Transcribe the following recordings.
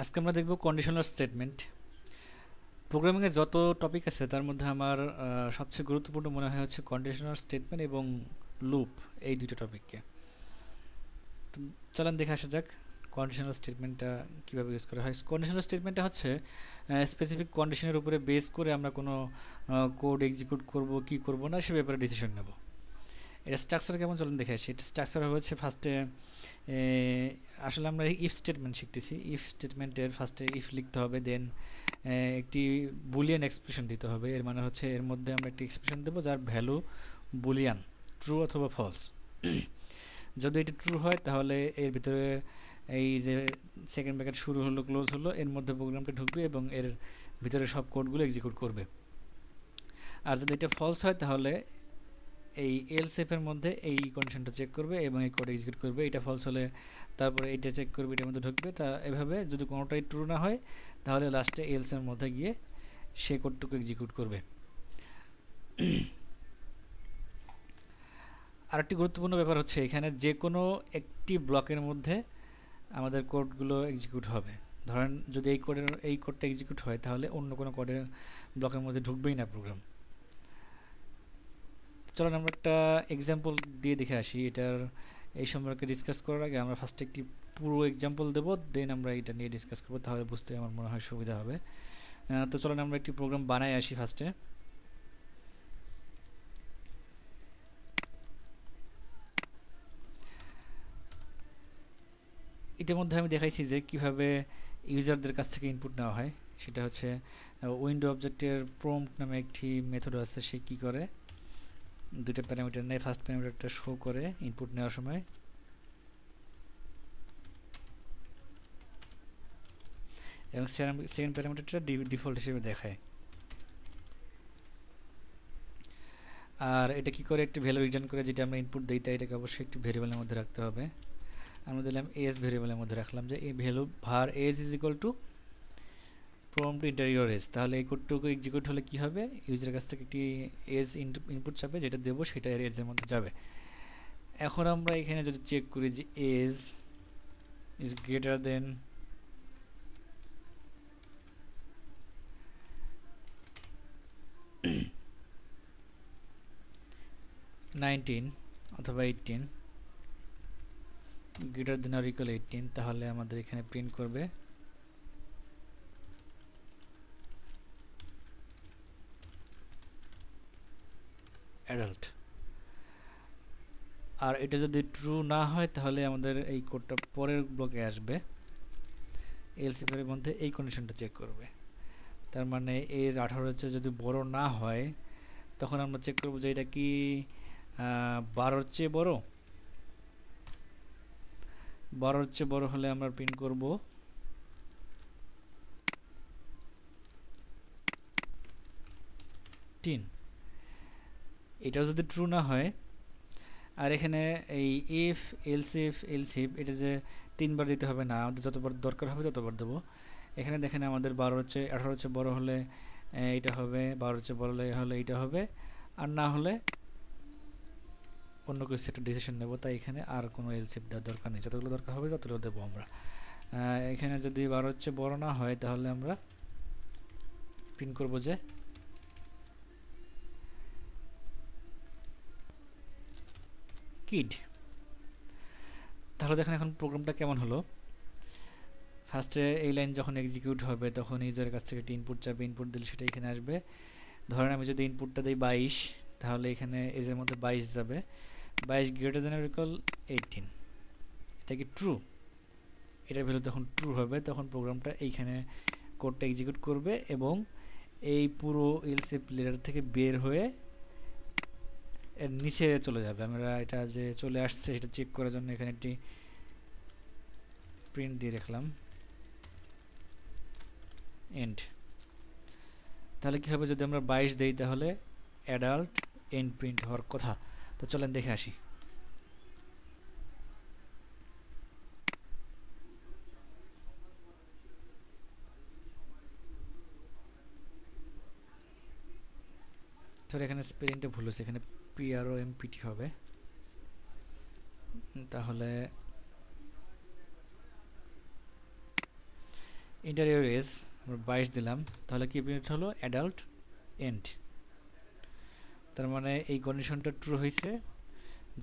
আজকে আমরা দেখব কন্ডিশনাল স্টেটমেন্ট প্রোগ্রামিংয়ে যত টপিক আছে তার মধ্যে আমার সবচেয়ে গুরুত্বপূর্ণ মনে হয় হচ্ছে কন্ডিশনাল স্টেটমেন্ট এবং লুপ এই দুটো টপিককে চলেন দেখে আসা যাক কন্ডিশনাল স্টেটমেন্টটা কীভাবে ইউজ করা হয় কন্ডিশনাল স্টেটমেন্টটা হচ্ছে স্পেসিফিক কন্ডিশনের উপরে বেস করে আমরা কোনো কোড এক্সিকিউট করব কি করব না সে ব্যাপারে ডিসিশন নেব এটা স্ট্রাকচার কেমন চলেন দেখে আসি এটা স্ট্রাকচার হচ্ছে ফার্স্টে আসলে আমরা ইফ স্টেটমেন্ট শিখতেছি ইফ স্টেটমেন্টের ফার্স্টে ইফ লিখতে হবে দেন একটি বুলিয়ান এক্সপ্রেশন দিতে হবে এর মানে হচ্ছে এর মধ্যে আমরা একটি এক্সপ্রেশন দেবো যার ভ্যালু বুলিয়ান ট্রু অথবা ফলস যদি এটা ট্রু হয় তাহলে এর ভিতরে এই যে সেকেন্ড প্যাকেট শুরু হলো ক্লোজ হলো এর মধ্যে প্রোগ্রামটা ঢুকবে এবং এর ভিতরে সব কোডগুলো এক্সিকিউট করবে আর যদি এটা ফলস হয় তাহলে এই এল সেফের মধ্যে এই কন্ডিশনটা চেক করবে এবং এই কোড এক্সিকিউট করবে এটা ফলস হলে তারপরে এটা চেক করবে এটার মধ্যে ঢুকবে তা এভাবে যদি কোনোটাই ট্রু না হয় তাহলে লাস্টে এলসের মধ্যে গিয়ে সে কোডটুকু এক্সিকিউট করবে আরেকটি গুরুত্বপূর্ণ ব্যাপার হচ্ছে এখানে যে কোনো একটি ব্লকের মধ্যে আমাদের কোডগুলো এক্সিকিউট হবে ধরেন যদি এই কোডের এই কোডটা এক্সিকিউট হয় তাহলে অন্য কোনো কোডের ব্লকের মধ্যে ঢুকবেই না প্রোগ্রাম চলেন আমরা একটা এক্সাম্পল দিয়ে দেখে আসি এটার এই সম্পর্কে ডিসকাস করার আগে আমরা ফার্স্ট একটি পুরো এক্সাম্পল দেবো দেন আমরা এটা নিয়ে ডিসকাস করবো তাহলে বুঝতে আমার মনে হয় সুবিধা হবে তো চলেন আমরা একটি প্রোগ্রাম বানাই আসি ফার্স্টে ইতিমধ্যে আমি দেখাইছি যে কিভাবে ইউজারদের কাছ থেকে ইনপুট নেওয়া হয় সেটা হচ্ছে উইন্ডো অবজেক্টের প্রম্পট নামে একটি মেথড আছে সে কি করে দুইটা প্যারামিটার নেয় ফার্স্ট প্যারামিটারটা শো করে ইনপুট নেওয়ার সময় এবং সেকেন্ড প্যারামিটারটা ডিফল্ট হিসেবে দেখায় আর এটা কি করে একটি ভ্যালু রিটার্ন করে যেটা আমরা ইনপুট দিই তাই এটাকে অবশ্যই একটি ভেরিয়েবলের মধ্যে রাখতে হবে আমরা দিলাম এস ভেরিয়েবলের মধ্যে রাখলাম যে এই value var S is equal to prompt interior age তাহলে এই কোডটুকু এক্সিকিউট হলে কি হবে ইউজারের কাছ থেকে একটি এজ ইনপুট চাবে যেটা দেবো সেটা এর এজের মধ্যে যাবে এখন আমরা এখানে যদি চেক করি যে age is greater than nineteen অথবা এইটিন গ্রেটার দেন আর ইকুয়াল এইটিন তাহলে আমাদের এখানে প্রিন্ট করবে অ্যাডাল্ট আর এটা যদি ট্রু না হয় তাহলে আমাদের এই কোডটা পরের ব্লকে আসবে এলসিফের মধ্যে এই কন্ডিশনটা চেক করবে তার মানে এজ আঠারো হচ্ছে যদি বড় না হয় তখন আমরা চেক করবো যে এটা কি বারোর চেয়ে বড় বারোর চেয়ে বড় হলে আমরা প্রিন্ট করব তিন এটাও যদি ট্রু না হয় আর এখানে এই ইফ এলসিফ এলসিফ এটা যে তিনবার দিতে হবে না আমাদের যতবার দরকার হবে ততবার দেবো এখানে দেখেন আমাদের বারো হচ্ছে আঠারো হচ্ছে বড়ো হলে এটা হবে বারো হচ্ছে বড়ো হলে এইটা হবে আর না হলে অন্য কিছু একটা ডিসিশন নেবো তাই এখানে আর কোনো এলসিফ দেওয়ার দরকার নেই যতগুলো দরকার হবে ততগুলো দেবো আমরা এখানে যদি বারো হচ্ছে বড় না হয় তাহলে আমরা প্রিন্ট করবো যে কিড তাহলে দেখেন এখন প্রোগ্রামটা কেমন হলো ফার্স্টে এই লাইন যখন এক্সিকিউট হবে তখন ইউজারের কাছ থেকে একটি ইনপুট চাবে ইনপুট দিলে সেটা এখানে আসবে ধরেন আমি যদি ইনপুটটা দিই বাইশ তাহলে এখানে এজের মধ্যে বাইশ যাবে বাইশ গ্রেটার দেন কল এইটিন এটা কি ট্রু এটার ভ্যালু তখন ট্রু হবে তখন প্রোগ্রামটা এইখানে কোডটা এক্সিকিউট করবে এবং এই পুরো ইলসিপ লেটার থেকে বের হয়ে এর নিচে চলে যাবে আমরা এটা যে চলে আসছে সেটা চেক করার জন্য এখানে একটি প্রিন্ট দিয়ে রাখলাম এন্ড তাহলে কি হবে যদি আমরা বাইশ দিই তাহলে অ্যাডাল্ট এন্ড প্রিন্ট হওয়ার কথা তো চলেন দেখে আসি সরি এখানে স্পেলিংটা ভুল হয়েছে এখানে পিআরও এমপিটি হবে তাহলে ইন্টারিয়র এজ আমরা বাইশ দিলাম তাহলে কি ইউনিট হলো অ্যাডাল্ট এন্ড তার মানে এই কন্ডিশনটা ট্রু হয়েছে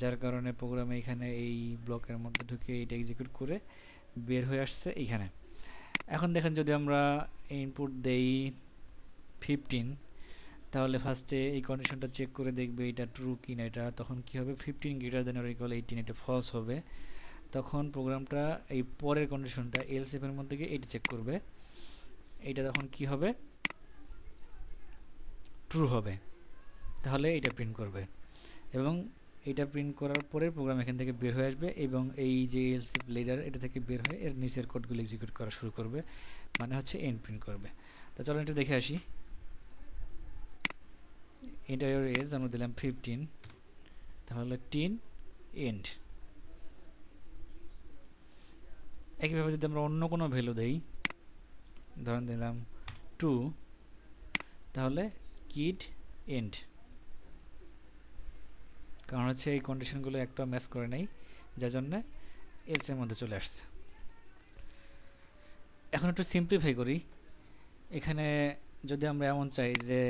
যার কারণে প্রোগ্রামে এখানে এই ব্লকের মধ্যে ঢুকে এটা এক্সিকিউট করে বের হয়ে আসছে এখানে এখন দেখেন যদি আমরা ইনপুট দেই ফিফটিন তাহলে ফার্স্টে এই কন্ডিশনটা চেক করে দেখবে এটা ট্রু কি না এটা তখন কি হবে ফিফটিন গ্রেটার দেন আর ইকুয়াল এইটিন এটা ফলস হবে তখন প্রোগ্রামটা এই পরের কন্ডিশনটা এল সেভের মধ্যে গিয়ে এটা চেক করবে এটা তখন কি হবে ট্রু হবে তাহলে এটা প্রিন্ট করবে এবং এটা প্রিন্ট করার পরে প্রোগ্রাম এখান থেকে বের হয়ে আসবে এবং এই যে এল এলসিপ লেডার এটা থেকে বের হয়ে এর নিচের কোডগুলো এক্সিকিউট করা শুরু করবে মানে হচ্ছে এন্ড প্রিন্ট করবে তো চলো এটা দেখে আসি ইন্টারিয়র এজ আমরা দিলাম ফিফটিন তাহলে টিন এন্ড একইভাবে যদি আমরা অন্য কোনো ভ্যালু দেই ধরেন দিলাম টু তাহলে কিড এন্ড কারণ হচ্ছে এই কন্ডিশনগুলো একটা ম্যাচ করে নাই যার জন্যে এলসের মধ্যে চলে আসছে এখন একটু সিম্পলিফাই করি এখানে যদি আমরা এমন চাই যে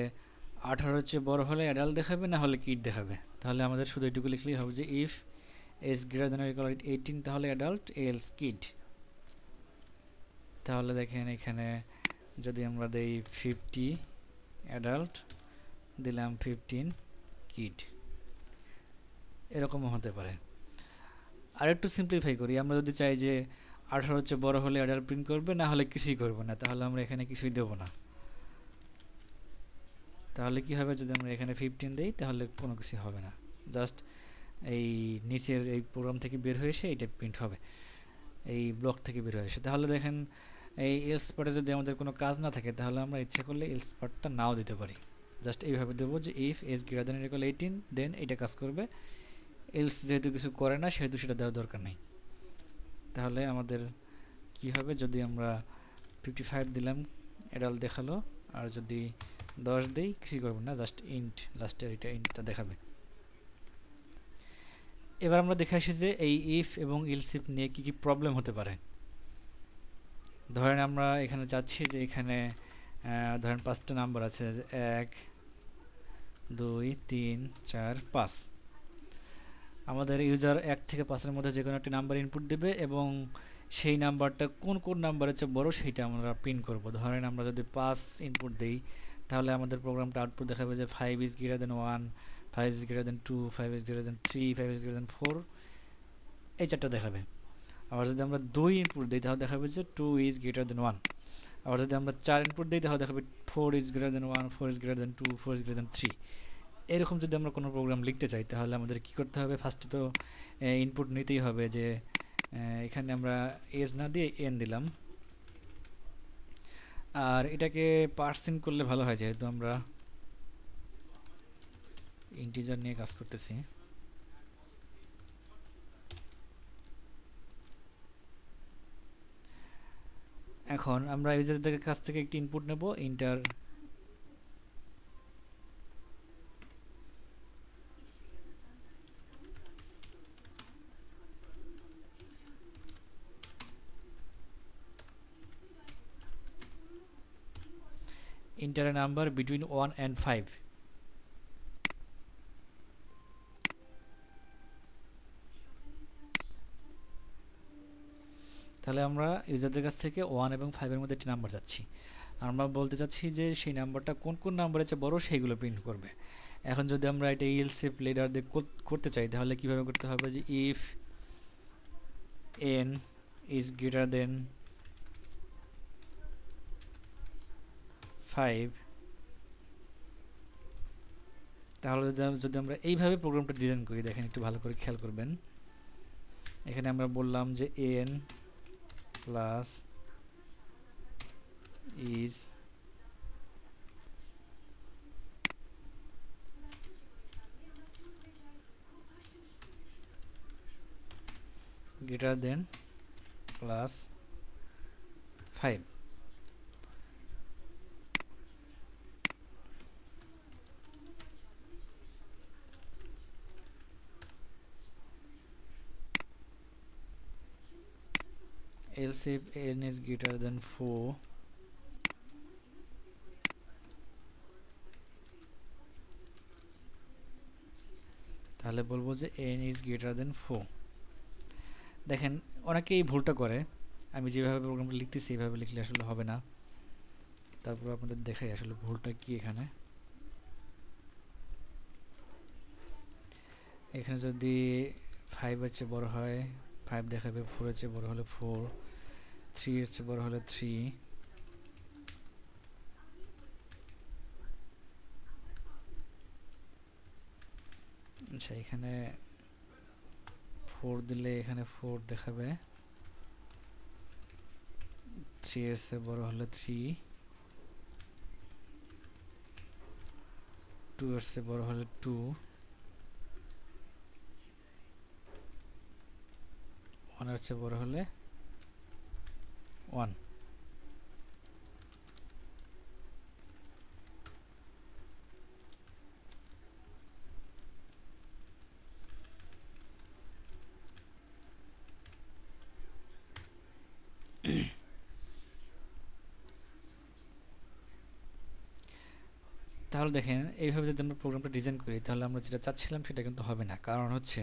আঠারো হচ্ছে বড় হলে অ্যাডাল্ট দেখাবে না হলে কিড দেখাবে তাহলে আমাদের শুধু এটুকু লিখলেই হবে যে if S greater than equal eighteen তাহলে অ্যাডাল্ট এলস কিড তাহলে দেখেন এখানে যদি আমরা দেই ফিফটি অ্যাডাল্ট দিলাম ফিফটিন কিড এরকমও হতে পারে আর একটু সিম্পলিফাই করি আমরা যদি চাই যে আঠারো হচ্ছে বড় হলে অ্যাডাল্ট প্রিন্ট করবে না হলে কিছুই করবে না তাহলে আমরা এখানে কিছুই দেবো না তাহলে কি হবে যদি আমরা এখানে ফিফটিন দিই তাহলে কোনো কিছু হবে না জাস্ট এই নিচের এই প্রোগ্রাম থেকে বের হয়ে এসে এটা প্রিন্ট হবে এই ব্লক থেকে বের হয়ে এসে তাহলে দেখেন এই এলস পার্টে যদি আমাদের কোনো কাজ না থাকে তাহলে আমরা ইচ্ছে করলে এলস পার্টটা নাও দিতে পারি জাস্ট এইভাবে দেবো যে if S greater than equal eighteen then এটা কাজ করবে এলস যেহেতু কিছু করে না সেহেতু সেটা দেওয়ার দরকার নেই তাহলে আমাদের কি হবে যদি আমরা ফিফটি ফাইভ দিলাম এডাল দেখালো আর যদি দশ দিই কিছু করবো না জাস্ট ইন্ট লাস্টের এটা ইন্টটা দেখাবে এবার আমরা দেখে আসি যে এই ইফ এবং ইলসিফ নিয়ে কি কি প্রবলেম হতে পারে ধরেন আমরা এখানে যাচ্ছি যে এখানে ধরেন পাঁচটা নাম্বার আছে এক দুই তিন চার পাঁচ আমাদের ইউজার এক থেকে পাঁচের মধ্যে যে কোনো একটি নাম্বার ইনপুট দেবে এবং সেই নাম্বারটা কোন কোন নাম্বারের চেয়ে বড় সেইটা আমরা প্রিন্ট করব ধরেন আমরা যদি পাঁচ ইনপুট দিই তাহলে আমাদের প্রোগ্রামটা আউটপুট দেখাবে যে five is greater than one five is greater than two five is greater than three five is greater than four এই চারটা দেখাবে আবার যদি আমরা দুই ইনপুট দিই তাহলে দেখাবে যে two is greater than one আবার যদি আমরা চার ইনপুট দিই তাহলে দেখাবে four is greater than one four is greater than two four is greater than three এরকম যদি আমরা কোনো প্রোগ্রাম লিখতে চাই তাহলে আমাদের কী করতে হবে ফার্স্টে তো ইনপুট নিতেই হবে যে এখানে আমরা এজ না দিয়ে এন দিলাম আর এটাকে পার্সিং করলে ভালো হয় যেহেতু আমরা ইন্টিজার নিয়ে কাজ করতেছি এখন আমরা ইউজারদের কাছ থেকে একটি ইনপুট নেব enter enter a number between 1 and 5 তাহলে আমরা ইউজারদের কাছ থেকে ওয়ান এবং ফাইভের মধ্যে একটি নাম্বার চাচ্ছি আমরা বলতে চাচ্ছি যে সেই নাম্বারটা কোন কোন নাম্বারের চেয়ে বড় সেইগুলো প্রিন্ট করবে এখন যদি আমরা এটা ইলসিপ লেডার দিয়ে করতে চাই তাহলে কিভাবে করতে হবে যে if N is greater than five তাহলে যদি আমরা এইভাবে প্রোগ্রামটা ডিজাইন করি দেখেন একটু ভালো করে খেয়াল করবেন এখানে আমরা বললাম যে N plus is greater than plus five else if n is greater than 4 তাহলে বলবো যে n is greater than 4 দেখেন অনেকে এই ভুলটা করে আমি যেভাবে প্রোগ্রামটা লিখতেছি এইভাবে লিখলে আসলে হবে না তারপর আপনাদের দেখাই আসলে ভুলটা কি এখানে এখানে যদি ফাইভ এর চেয়ে বড় হয় ফাইভ দেখাবে ফোর এর চেয়ে বড় হলে ফোর থ্রি আচ্ছা, এর চেয়ে বড় হলে থ্রি আচ্ছা এখানে ফোর দিলে এখানে ফোর দেখাবে থ্রি এর চেয়ে বড় হলে থ্রি টু এর চেয়ে বড় হলে টু এর চেয়ে বড় হলে তাহলে দেখেন এইভাবে যদি আমরা প্রোগ্রামটা ডিজাইন করি তাহলে আমরা যেটা চাচ্ছিলাম সেটা কিন্তু হবে না কারণ হচ্ছে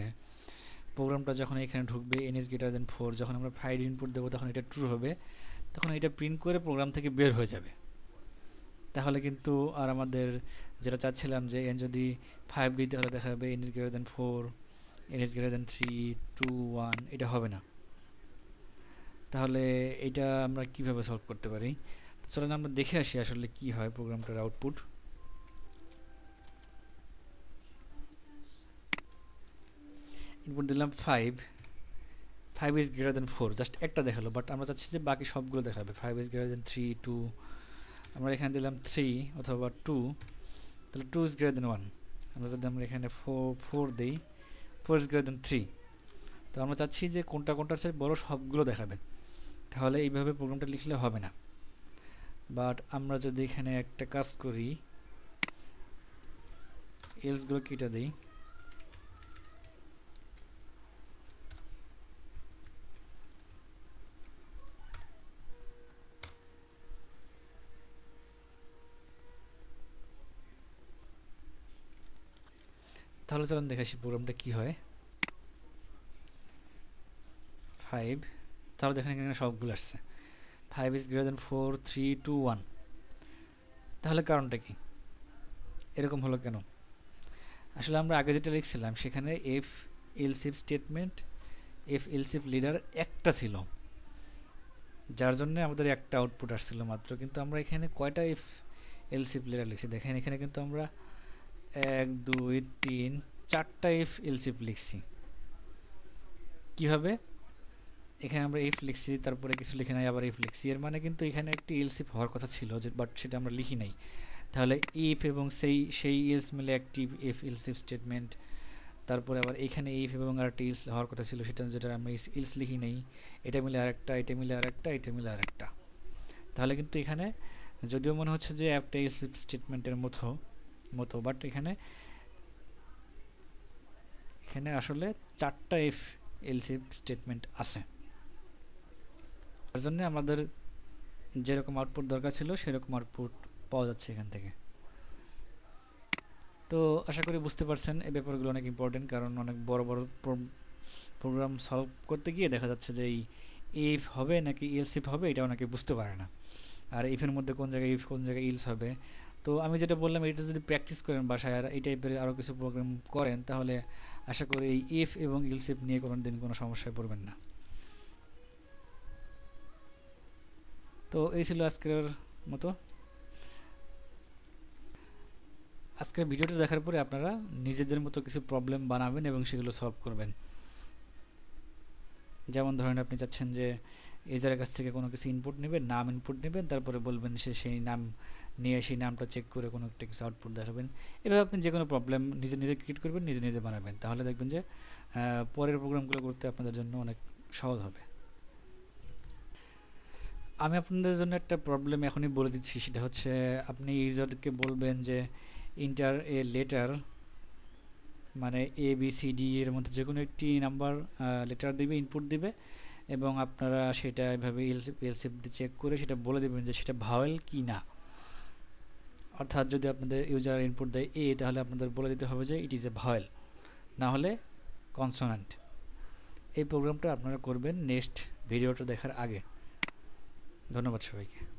প্রোগ্রামটা যখন এখানে ঢুকবে NS is greater than four যখন আমরা ফাইল ইনপুট দেবো তখন এটা ট্রু হবে তখন এটা প্রিন্ট করে প্রোগ্রাম থেকে বের হয়ে যাবে তাহলে কিন্তু আর আমাদের যেটা চাচ্ছিলাম যে এন যদি ফাইভ দিই তাহলে দেখা যাবে N is greater than four NS is greater than three two one এটা হবে না তাহলে এটা আমরা কিভাবে সলভ করতে পারি চলেন আমরা দেখে আসি আসলে কি হয় প্রোগ্রামটার আউটপুট ইনপুট দিলাম five five is greater than four just একটা দেখালো বাট আমরা চাচ্ছি যে বাকি সবগুলো দেখাবে five is greater than three two আমরা এখানে দিলাম থ্রি অথবা টু তাহলে two is greater than one আমরা যদি আমরা এখানে ফোর ফোর দিই four is greater than three তো আমরা চাচ্ছি যে কোনটা কোনটা সে বড় সবগুলো দেখাবে তাহলে এইভাবে প্রোগ্রামটা লিখলে হবে না বাট আমরা যদি এখানে একটা কাজ করি এলসগুলো কেটে দিই তাহলে চলুন দেখে আসি প্রোগ্রামটা কী হয় ফাইভ তাহলে দেখেন এখানে সবগুলো আসছে five is greater than four three two one তাহলে কারণটা কি এরকম হলো কেন আসলে আমরা আগে যেটা লিখছিলাম সেখানে if else if statement if else if ladder একটা ছিল যার জন্য আমাদের একটা আউটপুট আসছিল মাত্র কিন্তু আমরা এখানে কয়টা এফ এলসিফ লিডার লিখছি দেখেন এখানে কিন্তু আমরা এক দুই তিন চারটা ইফ এলসিফ লিখছি কিভাবে এখানে আমরা ইফ লিখছি তারপরে কিছু লিখে নাই আবার ইফ লিখছি এর মানে কিন্তু এখানে একটি এলসিফ হওয়ার কথা ছিল যে বাট সেটা আমরা লিখি নাই তাহলে ইফ এবং সেই সেই ইলস মিলে একটি ইফ ইলসিফ স্টেটমেন্ট তারপরে আবার এখানে ইফ এবং আর একটা ইলস হওয়ার কথা ছিল সেটা যেটা আমরা ইলস লিখি নেই এটা মিলে আরেকটা এটা মিলে আরেকটা এটা মিলে আরেকটা তাহলে কিন্তু এখানে যদিও মনে হচ্ছে যে একটা ইলস স্টেটমেন্টের মতো মতো বাট এখানে এখানে আসলে চারটা এফ এলসি স্টেটমেন্ট আছে তার জন্য আমাদের যেরকম আউটপুট দরকার ছিল সেরকম আউটপুট পাওয়া যাচ্ছে এখান থেকে তো আশা করি বুঝতে পারছেন এই ব্যাপারগুলো অনেক ইম্পর্টেন্ট কারণ অনেক বড় বড় প্রোগ্রাম সলভ করতে গিয়ে দেখা যাচ্ছে যে এই ইফ হবে নাকি ইলস ইফ হবে এটা অনেকে বুঝতে পারে না আর ইফের মধ্যে কোন জায়গায় ইফ কোন জায়গায় ইলস হবে তো আমি যেটা বললাম এটা যদি প্র্যাকটিস করেন বাসায় আর এই টাইপের আরও কিছু প্রোগ্রাম করেন তাহলে আশা করি এই ইফ এবং ইলসিপ নিয়ে কোনো দিন কোনো সমস্যায় পড়বেন না তো এই ছিল আজকের মতো আজকের ভিডিওটা দেখার পরে আপনারা নিজেদের মতো কিছু প্রবলেম বানাবেন এবং সেগুলো সলভ করবেন যেমন ধরেন আপনি চাচ্ছেন যে এজারের কাছ থেকে কোনো কিছু ইনপুট নেবেন নাম ইনপুট নেবেন তারপরে বলবেন সে সেই নাম নিয়ে সেই নামটা চেক করে কোনো একটা কিছু আউটপুট দেখাবেন এভাবে আপনি যে কোনো প্রবলেম নিজে নিজে ক্রিয়েট করবেন নিজে নিজে বানাবেন তাহলে দেখবেন যে পরের প্রোগ্রামগুলো করতে আপনাদের জন্য অনেক সহজ হবে আমি আপনাদের জন্য একটা প্রবলেম এখনই বলে দিচ্ছি সেটা হচ্ছে আপনি ইউজারকে বলবেন যে ইন্টার এ লেটার মানে এ বি সি ডি এর মধ্যে যে কোনো একটি নাম্বার লেটার দিবে ইনপুট দিবে এবং আপনারা সেটা এভাবে এলসিপ দিয়ে চেক করে সেটা বলে দেবেন যে সেটা ভাওয়েল কি না অর্থাৎ যদি আপনাদের ইউজার ইনপুট দেয় এ তাহলে আপনাদের বলে দিতে হবে যে ইট ইজ এ ভয়েল না হলে কনসোনেন্ট এই প্রোগ্রামটা আপনারা করবেন নেক্সট ভিডিওটা দেখার আগে ধন্যবাদ সবাইকে